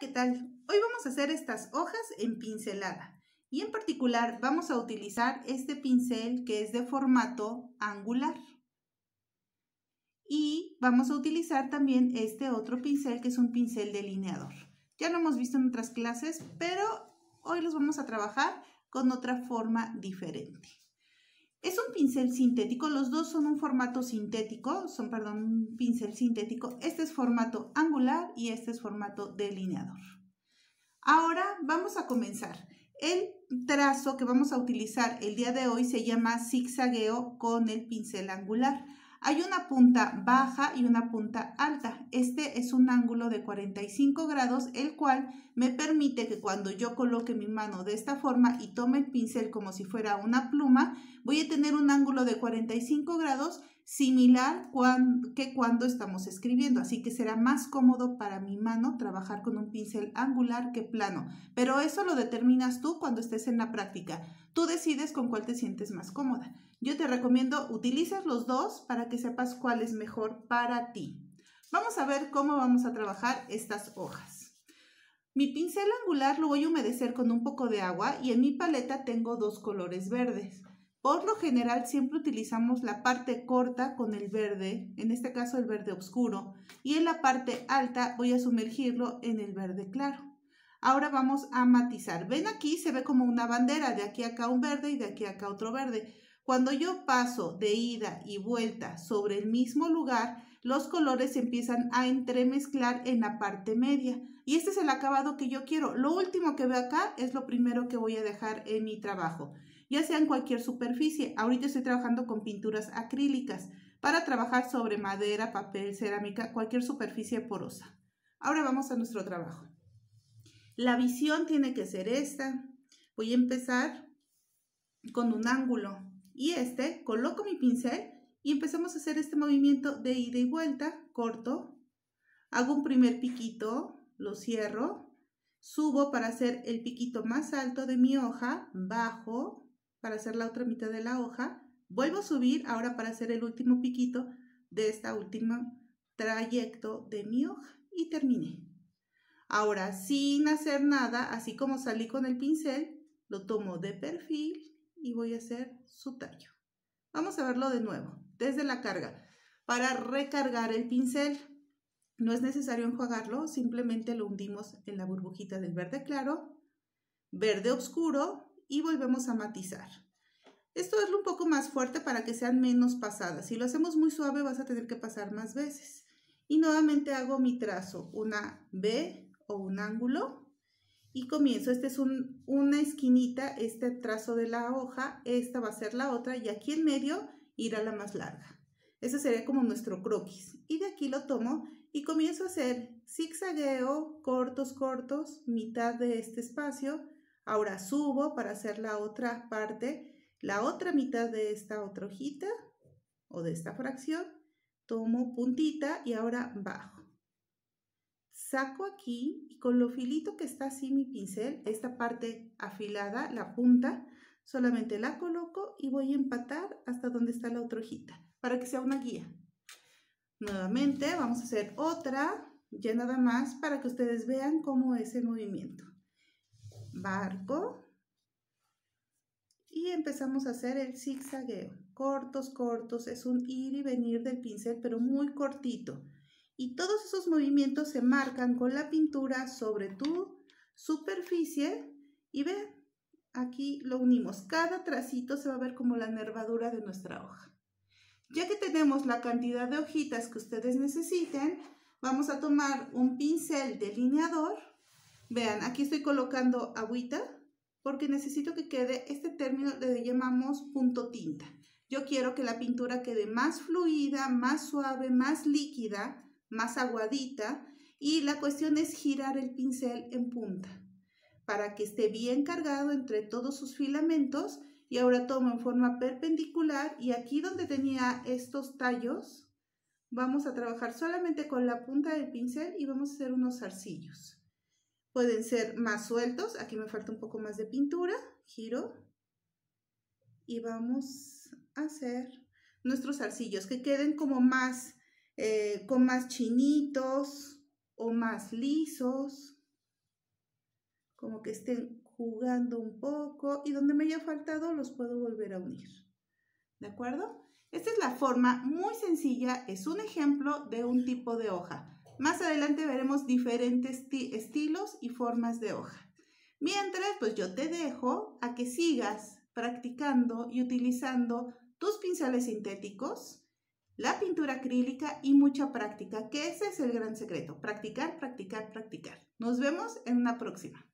¿qué tal? Hoy vamos a hacer estas hojas en pincelada y en particular vamos a utilizar este pincel que es de formato angular. Y vamos a utilizar también este otro pincel que es un pincel delineador. Ya lo hemos visto en otras clases, pero hoy los vamos a trabajar con otra forma diferente. Es un pincel sintético, los dos son un formato sintético, son, perdón, un pincel sintético. Este es formato angular y este es formato delineador. Ahora vamos a comenzar. El trazo que vamos a utilizar el día de hoy se llama zigzagueo con el pincel angular. Hay una punta baja y una punta alta este es un ángulo de 45 grados, el cual me permite que cuando yo coloque mi mano de esta forma y tome el pincel como si fuera una pluma, voy a tener un ángulo de 45 grados similar que cuando estamos escribiendo, así que será más cómodo para mi mano trabajar con un pincel angular que plano, pero eso lo determinas tú cuando estés en la práctica. Tú decides con cuál te sientes más cómoda. Yo te recomiendo utilices los dos para que sepas cuál es mejor para ti. Vamos a ver cómo vamos a trabajar estas hojas. Mi pincel angular lo voy a humedecer con un poco de agua y en mi paleta tengo dos colores verdes. Por lo general siempre utilizamos la parte corta con el verde, en este caso el verde oscuro, y en la parte alta voy a sumergirlo en el verde claro. Ahora vamos a matizar. Ven aquí, se ve como una bandera, de aquí a acá un verde y de aquí a acá otro verde. Cuando yo paso de ida y vuelta sobre el mismo lugar, los colores empiezan a entremezclar en la parte media. Y este es el acabado que yo quiero. Lo último que veo acá es lo primero que voy a dejar en mi trabajo, ya sea en cualquier superficie. Ahorita estoy trabajando con pinturas acrílicas para trabajar sobre madera, papel, cerámica, cualquier superficie porosa. Ahora vamos a nuestro trabajo. La visión tiene que ser esta. Voy a empezar con un ángulo y este coloco mi pincel y empezamos a hacer este movimiento de ida y vuelta, corto, hago un primer piquito, lo cierro, subo para hacer el piquito más alto de mi hoja, bajo para hacer la otra mitad de la hoja, vuelvo a subir ahora para hacer el último piquito de esta última trayecto de mi hoja y terminé. Ahora, sin hacer nada, así como salí con el pincel, lo tomo de perfil y voy a hacer su tallo. Vamos a verlo de nuevo desde la carga para recargar el pincel. No es necesario enjuagarlo, simplemente lo hundimos en la burbujita del verde claro, verde oscuro y volvemos a matizar. Esto es un poco más fuerte para que sean menos pasadas. Si lo hacemos muy suave vas a tener que pasar más veces. Y nuevamente hago mi trazo, una B o un ángulo y comienzo. este es un, una esquinita, este trazo de la hoja, esta va a ser la otra y aquí en medio ir a la más larga. Ese sería como nuestro croquis. Y de aquí lo tomo y comienzo a hacer zigzagueo, cortos, cortos, mitad de este espacio. Ahora subo para hacer la otra parte, la otra mitad de esta otra hojita o de esta fracción. Tomo puntita y ahora bajo. Saco aquí y con lo filito que está así mi pincel, esta parte afilada, la punta, Solamente la coloco y voy a empatar hasta donde está la otra hojita para que sea una guía. Nuevamente vamos a hacer otra, ya nada más, para que ustedes vean cómo es el movimiento. Barco. Y empezamos a hacer el zigzagueo. Cortos, cortos, es un ir y venir del pincel, pero muy cortito. Y todos esos movimientos se marcan con la pintura sobre tu superficie. Y vean, aquí lo unimos. Cada tracito se va a ver como la nervadura de nuestra hoja. Ya que tenemos la cantidad de hojitas que ustedes necesiten, vamos a tomar un pincel delineador. Vean, aquí estoy colocando agüita porque necesito que quede, este término le llamamos punto tinta. Yo quiero que la pintura quede más fluida, más suave, más líquida, más aguadita y la cuestión es girar el pincel en punta para que esté bien cargado entre todos sus filamentos y ahora tomo en forma perpendicular y aquí donde tenía estos tallos vamos a trabajar solamente con la punta del pincel y vamos a hacer unos zarcillos. Pueden ser más sueltos, aquí me falta un poco más de pintura, giro y vamos a hacer nuestros arcillos que queden como más, eh, con más chinitos o más lisos como que estén jugando un poco y donde me haya faltado los puedo volver a unir. ¿De acuerdo? Esta es la forma muy sencilla, es un ejemplo de un tipo de hoja. Más adelante veremos diferentes estilos y formas de hoja. Mientras, pues yo te dejo a que sigas practicando y utilizando tus pinceles sintéticos, la pintura acrílica y mucha práctica, que ese es el gran secreto, practicar, practicar, practicar. Nos vemos en una próxima.